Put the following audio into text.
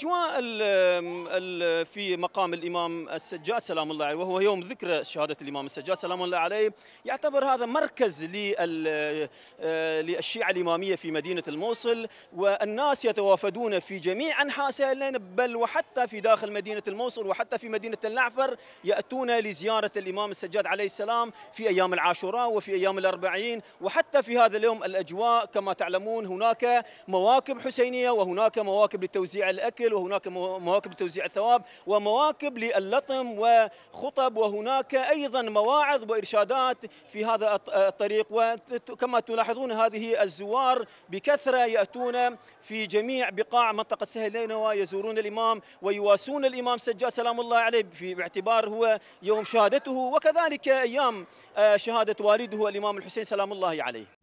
أجواء في مقام الإمام السجاد سلام الله عليه وهو يوم ذكرى شهادة الإمام السجاد سلام الله عليه يعتبر هذا مركز آه، للشيعة الإمامية في مدينة الموصل والناس يتوافدون في جميع أنحاء سهلين بل وحتى في داخل مدينة الموصل وحتى في مدينة النعفر يأتون لزيارة الإمام السجاد عليه السلام في أيام العاشوراء وفي أيام الأربعين وحتى في هذا اليوم الأجواء كما تعلمون هناك مواكب حسينية وهناك مواكب لتوزيع الأكل الأكل وهناك مواكب توزيع الثواب ومواكب للطم وخطب وهناك أيضا مواعظ وإرشادات في هذا الطريق وكما تلاحظون هذه الزوار بكثرة يأتون في جميع بقاع منطقة سهل نينوى يزورون الإمام ويواسون الإمام سجاد سلام الله عليه في باعتبار هو يوم شهادته وكذلك أيام آه، شهادة والده الإمام الحسين سلام الله عليه